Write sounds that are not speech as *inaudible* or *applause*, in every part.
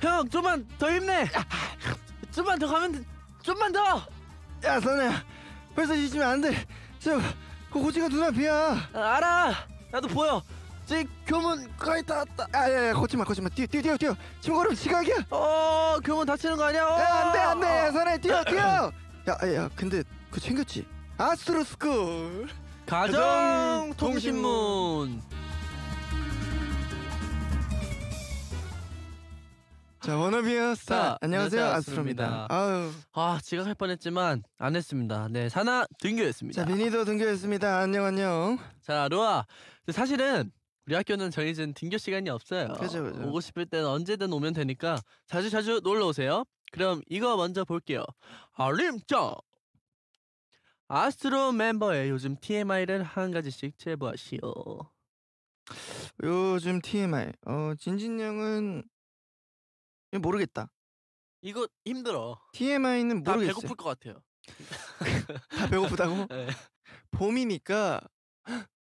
형 좀만 더 힘내. 좀만 더 가면 좀만 더. 야 선우야 벌써 지치면 안 돼. 지그 고지가 눈앞이야. 아, 알아. 나도 보여. 제 교문 거의 다 왔다. 야야야 아, 걷지 마 걷지 마 뛰어 뛰어 뛰어 뛰어. 지금 걸으면 지각이야. 어 교문 다치는 거 아니야? 어. 야 안돼 안돼 선우야 뛰어 뛰어. 야야 야, 근데 그 챙겼지? 아스트로스쿨 가정 통신문. 자원어비의 스타 안녕하세요 아스트로입니다. 아유 아 지각할 뻔했지만 안 했습니다. 네 사나 등교했습니다자 비니도 등교했습니다 안녕 안녕. 자 로아 사실은 우리 학교는 정해진 등교 시간이 없어요. 그죠 그죠. 오고 싶을 땐 언제든 오면 되니까 자주 자주 놀러 오세요. 그럼 이거 먼저 볼게요. 알림장. 아스트로 멤버의 요즘 TMI를 한 가지씩 제보하시오. 요즘 TMI. 어 진진 형은 예, 모르겠다. 이거 힘들어. TMI는 모르겠어요. 배고플 것 같아요. *laughs* 다 배고프다고? *laughs* 네. 봄이니까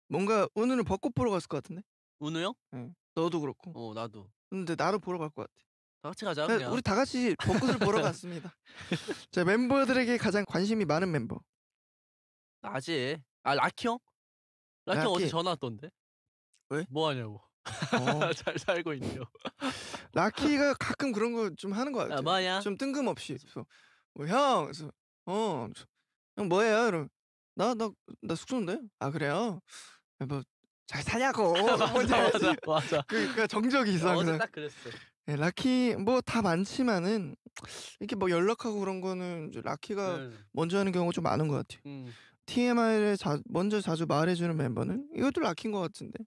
뭔가 오늘은 벚꽃 보러 갔을 것 같은데? 운우 형? 응. 너도 그렇고. 어 나도. 근데 나를 보러 갈 것 같아. 다 같이 가자 그냥. 우리 다 같이 벚꽃을 보러 *laughs* 갔습니다. 자 멤버들에게 가장 관심이 많은 멤버. 낮에 아 라키 형? 라키 라키. 어제 전화 왔던데? 왜? 뭐 하냐고. 어. 잘 살고 있네요. 라키가 가끔 그런 거 좀 하는 거 아, 같아요. 야, 뭐냐? 좀 뜬금없이. 뭐, 형, 그래서 어, 그래서, 형 뭐예요? 이러 나나 나 숙소인데. 아 그래요? 뭐 잘 사냐고. *laughs* 맞아 뭐 맞아 *laughs* 맞아. 그러니까 정적이 어, 있상 어제 딱 그랬어. 네, 예, 라키 뭐 다 많지만은 이렇게 뭐 연락하고 그런 거는 라키가 음. 먼저 하는 경우가 좀 많은 것 같아요. 음. TMI를 자, 먼저 자주 말해주는 멤버는 이것도 라키인 것 같은데.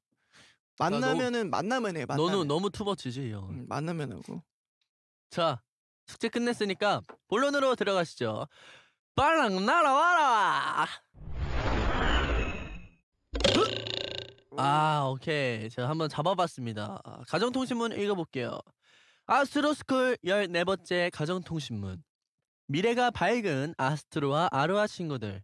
만나면은 만나면 해. 만나면. 너는 너무 투버치지 형. 응, 만나면 하고. 자 숙제 끝냈으니까 본론으로 들어가시죠. 빨랑 날아와라. 아 오케이 제가 한번 잡아봤습니다. 가정통신문 읽어볼게요. 아스트로스쿨 14번째 가정통신문 미래가 밝은 아스트로와 아루아 친구들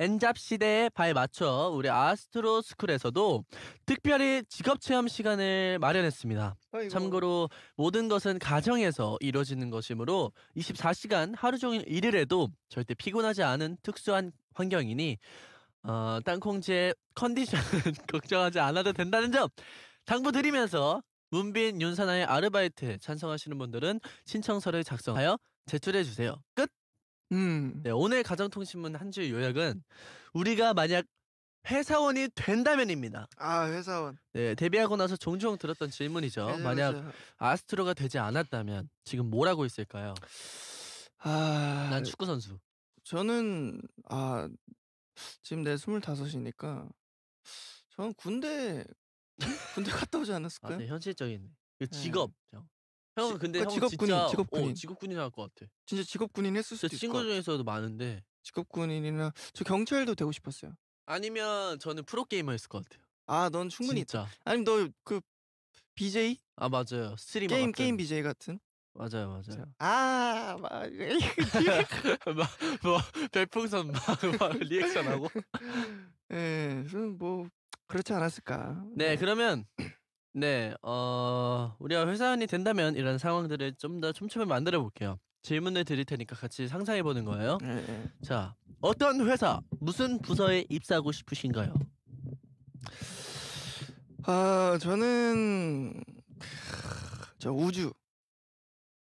엔잡 시대에 발 맞춰 우리 아스트로 스쿨에서도 특별히 직업 체험 시간을 마련했습니다. 아이고. 참고로 모든 것은 가정에서 이루어지는 것이므로 24시간 하루 종일 일을 해도 절대 피곤하지 않은 특수한 환경이니 어, 땅콩지의 컨디션은 *laughs* 걱정하지 않아도 된다는 점 당부드리면서 문빈 윤사나의 아르바이트 찬성하시는 분들은 신청서를 작성하여 제출해 주세요. 끝. 음. 네, 오늘 가정통신문 한줄 요약은 우리가 만약 회사원이 된다면입니다. 아 회사원. 네, 데뷔하고 나서 종종 들었던 질문이죠. 회사원. 네, 만약 아스트로가 되지 않았다면 지금 뭘 하고 있을까요? 아, 난 축구 선수. 저는 아 지금 내 스물다섯이니까 저는 군대 군대 갔다 오지 아, 않았을까요? 아, 네, 현실적인 직업. 그 네. 형은 근데 그러니까 형 직업 군인, 진짜 직업 군인. 어, 직업 군인 할것 같아. 진짜 직업 군인 했을 수도 제 있을 친구 것 같아. 중에서도 많은데 직업 군인이나 저 경찰도 되고 싶었어요. 아니면 저는 프로 게이머 했을 것 같아요. 아, 넌 충분히 있다. 진짜. 아니 너그 BJ 아 맞아요. 스트리머 게임 같은. 게임 BJ 같은. 맞아요 맞아요. 아, 막 *laughs* 막뭐 별풍선 막막 리액션하고. *laughs* 예, 네, 뭐 그렇지 않았을까. 네, 네. 그러면 *clears throat* 네, 어, 우리가 회사원이 된다면 이런 상황들을 좀 더 촘촘히 만들어 볼게요. 질문을 드릴 테니까 같이 상상해 보는 거예요. 예, 예. 자, 어떤 회사, 무슨 부서에 입사하고 싶으신가요? 아, 저는 저 우주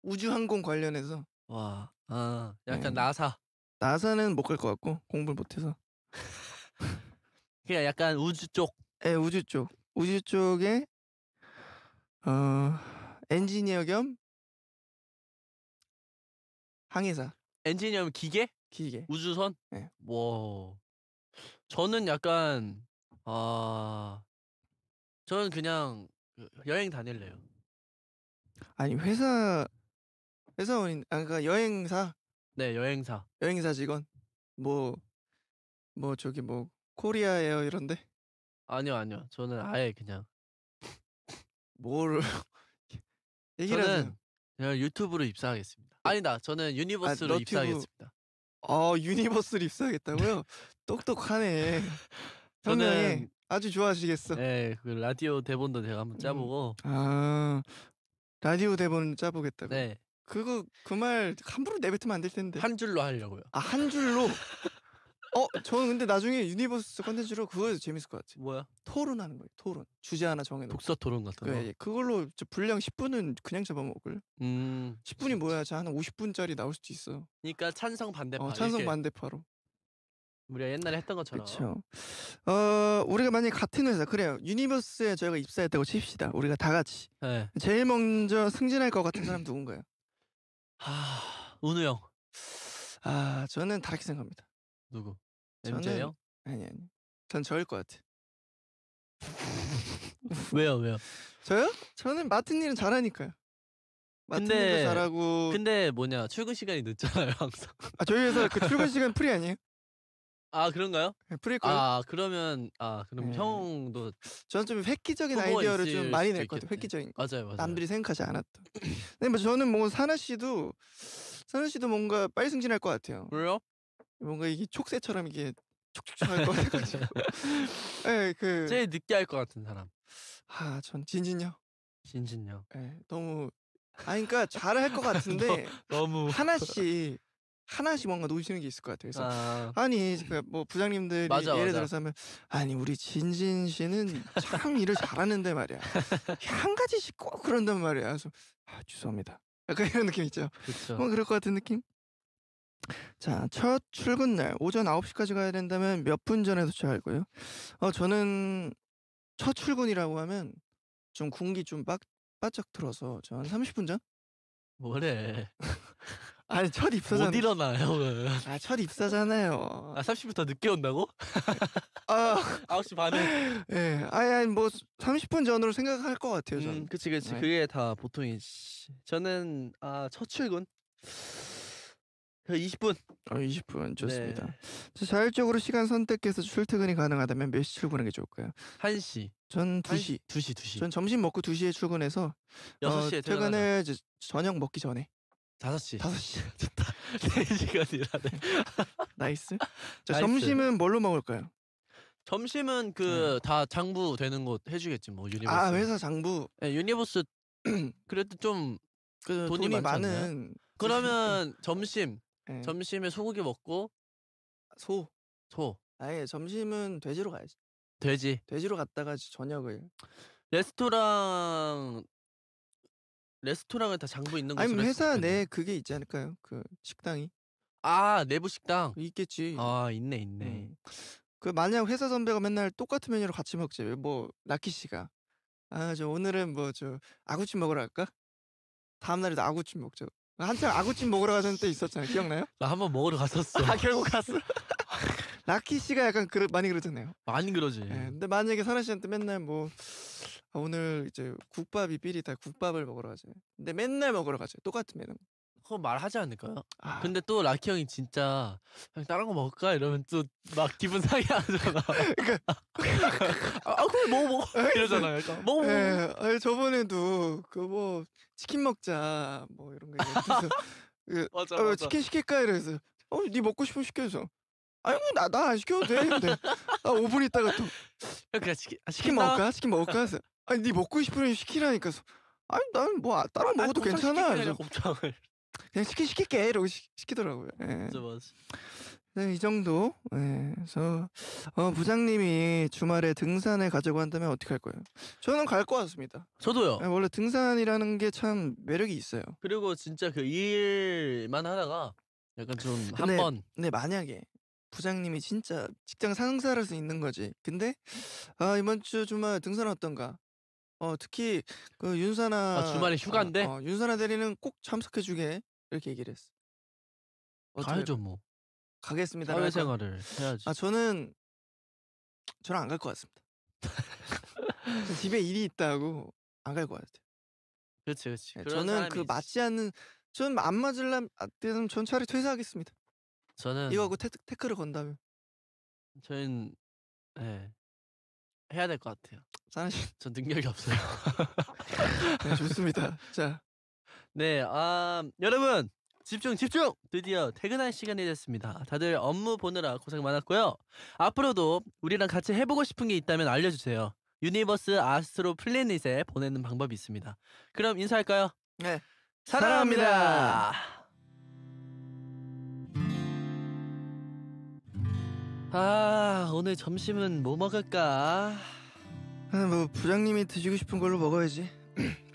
우주 항공 관련해서 와, 아, 약간 음. 나사. 나사는 못 갈 것 같고 공부를 못해서 *laughs* 그냥 약간 우주 쪽. 예, 우주 쪽 우주 쪽에 어, 엔지니어 겸 항해사 엔지니어겸 기계? 기계. 우주선? 네. 와. 저는 약간 아 저는 그냥 그 여행 다닐래요. 아니 회사 회사원인 아 그러니까 여행사 네, 여행사. 여행사 직원 뭐뭐 뭐 저기 뭐 코리아 에어 이런데 아니요, 아니요. 저는 아예 그냥 뭘 *laughs* 얘기를 저는 제가 유튜브로 입사하겠습니다. 예. 아니다, 저는 아, 유니버스로 너 입사하겠습니다. 어 아, 유니버스를 입사하겠다고요? 똑똑하네. *laughs* 예, 저는- 아주 좋아하시겠어. 네, 그 라디오 대본도 제가 한번 음. 짜보고 아 라디오 대본 짜보겠다고. 네, 그거 그 말 함부로 내뱉으면 안 될 텐데. 한 줄로 하려고요. 아 한 줄로 *laughs* 어, 저는 근데 나중에 유니버스 컨텐츠로 그거 재밌을 것 같아. 뭐야? 토론하는 거예요. 토론. 주제 하나 정해놓고. 독서 토론 같은 예, 거. 예, 그걸로 저 분량 10분은 그냥 잡아먹을. 음. 10분이 뭐야? 저한 50분짜리 나올 수도 있어. 그러니까 찬성 반대파. 어, 찬성 이렇게. 반대파로. 우리가 옛날에 했던 것처럼. 그렇죠. 어, 우리가 만약에 같은 회사 그래요. 유니버스에 저희가 입사했다고 칩시다. 우리가 다 같이. 네. 제일 먼저 승진할 것 같은 사람 누군가요? 아, 은우 형. 아, 저는 다르게 생각합니다. 누구? MJ요? 아니 아니. 전 저일 것 같아. *laughs* *laughs* 왜요 왜요? 저요? 저는 맡은 일은 잘하니까요. 근데- 잘하고. 근데 뭐냐 출근 시간이 늦잖아요 항상. 아 저희 회사 그 출근 시간 프리 아니에요? 아 그런가요? 네, 프리 거아 그러면 아 그럼 음. 형도 저는 좀 획기적인 아이디어를 좀 많이 수도 낼것 같아요. 획기적인 거. 맞아요 맞아요. 남들이 생각하지 않았던. *clears throat* 근데 뭐 저는 뭐 사나 씨도 사나 씨도 뭔가 빨리 승진할 것 같아요. 왜요? 뭔가 이게 촉새처럼 이게 촉촉촉 할것 같아가지고. 네, *laughs* 예, 그. 제일 늦게 할 것 같은 사람. 아, 전 진진요. 진진요. 네, 너무. 아, 그러니까 잘할 것 *laughs* 같은데. 너, 무 하나씩. 하나씩 뭔가 놓치는 게 있을 것 같아요. 그래서 아. 니니뭐부장님들 그 예를 들어서 하면 아니 우리 진진 씨는 참 일을 잘하는데 말이야. 한 가지씩 꼭 그런단 말이야. 그래서 아 죄송합니다. 약간 이런 느낌 있죠. 그쵸. 뭐 그럴 것 같은 느낌? 자, 첫 출근 날 오전 9시까지 가야 된다면 몇 분 전에 도착할 거예요? 어, 저는 첫 출근이라고 하면 좀 군기 좀 빡, 바짝 들어서 저 한 30분 전? 뭐래? *laughs* 아니 첫 입사잖아. 못 일어나요. 오 아, 첫 입사잖아요. 아 30분 더 늦게 온다고? 아, 9시 *laughs* 반에. 예. 아니, 아니 뭐 30분 전으로 생각할 것 같아요, 저는. 음, 그치 그치 네. 그게 다 보통이지. 저는 아 첫 출근 20분. 그 어, 20분 좋습니다. 네. 자율적으로 시간 선택해서 출퇴근이 가능하다면 몇 시 출근하는 게 좋을까요? 1시. 전 2시. 1시, 2시, 2시. 전 점심 먹고 2시에 출근해서 6시에 어, 퇴근을 이제 저녁 먹기 전에 5시. 5시. 좋다. 4시간이라네. 나이스. 자, 나이스. 점심은 뭘로 먹을까요? 점심은 그다 네. 장부 되는 곳 해주겠지 뭐 유니버스. 아 회사 장부. 네, 유니버스 *clears throat* 그래도 좀그 돈이, 돈이 많은. 그러면 *laughs* 점심 예. 점심에 소고기 먹고 소. 소 아예 점심은 돼지로 가야지. 돼지 돼지로 갔다가 저녁을. 레스토랑 레스토랑을다 장부 있는 곳으로 아니면 회사 했을 내 그게 있지 않을까요? 그 식당이 아 내부 식당 있겠지. 아 있네 있네 음. 그 만약 회사 선배가 맨날 똑같은 메뉴로 같이 먹지 뭐 라키 씨가 아 저 오늘은 뭐 저 아구찜 먹으러 갈까? 다음 날에도 아구찜 먹죠 한참 아구찜 먹으러 가던 때 있었잖아요. 기억나요? 나 한번 먹으러 갔었어. 아 결국 갔어. *laughs* 라키 씨가 약간 그러, 많이 그러잖아요. 많이 그러지. 네, 근데 만약에 선아 씨한테 맨날 뭐 아, 오늘 이제 국밥이 삐리다 국밥을 먹으러 가자. 근데 맨날 먹으러 가자 똑같은 매뉴 그건 말하지 않을까요? 아. 근데 또 라키 형이 진짜 다른 거 먹을까 이러면 또 막 기분 상해하잖아. *laughs* 그러니까 아, 아 그래 먹어 먹어 예. 이러잖아요. 그러니까 먹어 먹어. 예, 저번에도 그 뭐 치킨 먹자 뭐 이런 거 얘기해서 그 *laughs* 맞아, 어, 맞아. 치킨 시킬까 이래서 어네 먹고 싶으면 시켜줘. 아니 나나 뭐 시켜도 돼. 근데 아 5분 있다가 또 그냥 치킨 아, 치킨 먹을까? 치킨 먹을까? 해서 아니 네 먹고 싶으면 시키라니까. 아니 나는 뭐 따로 먹어도 괜찮아. 곱창을. 그냥 시키 시킬게 이러고 시, 키더라고요 예. 맞아 맞아. 네, 이 정도. 네, 그래서 어, 부장님이 주말에 등산을 가자고 한다면 어떻게 할 거예요? 저는 갈 것 같습니다. 저도요. 네, 원래 등산이라는 게 참 매력이 있어요. 그리고 진짜 그 일만 하다가 약간 좀 한번. 네 만약에 부장님이 진짜 직장 상사를 수 있는 거지. 근데 아 이번 주 주말 등산 어떤가? 어, 특히 그 윤사나 아, 주말에 어, 휴가인데? 어, 어, 윤사나 대리는 꼭 참석해 주게 이렇게 얘기를 했어. 가야죠 뭐. 가겠습니다. 사회생활을 해야지. 아 저는 저는 안 갈 것 같습니다. 집에 일이 있다고 안 갈 것 같아요. 그렇지 그렇지. 네, 저는 그 있지. 맞지 않는 저는 안 맞을라 아, 때는 전 차라리 퇴사하겠습니다. 저는 이거하고 태, 태클을 건다면 저는 예. 해야 될 것 같아요. 사실전 능력이 없어요. *laughs* 네, 좋습니다. 자, 네, 아 여러분 집중 집중! 드디어 퇴근할 시간이 됐습니다. 다들 업무 보느라 고생 많았고요. 앞으로도 우리랑 같이 해보고 싶은 게 있다면 알려주세요. 유니버스 아스트로 플래닛에 보내는 방법이 있습니다. 그럼 인사할까요? 네, 사랑합니다. 사랑합니다. 아. 오늘 점심은 뭐 먹을까? 아, 뭐 부장님이 드시고 싶은 걸로 먹어야지. *clears throat*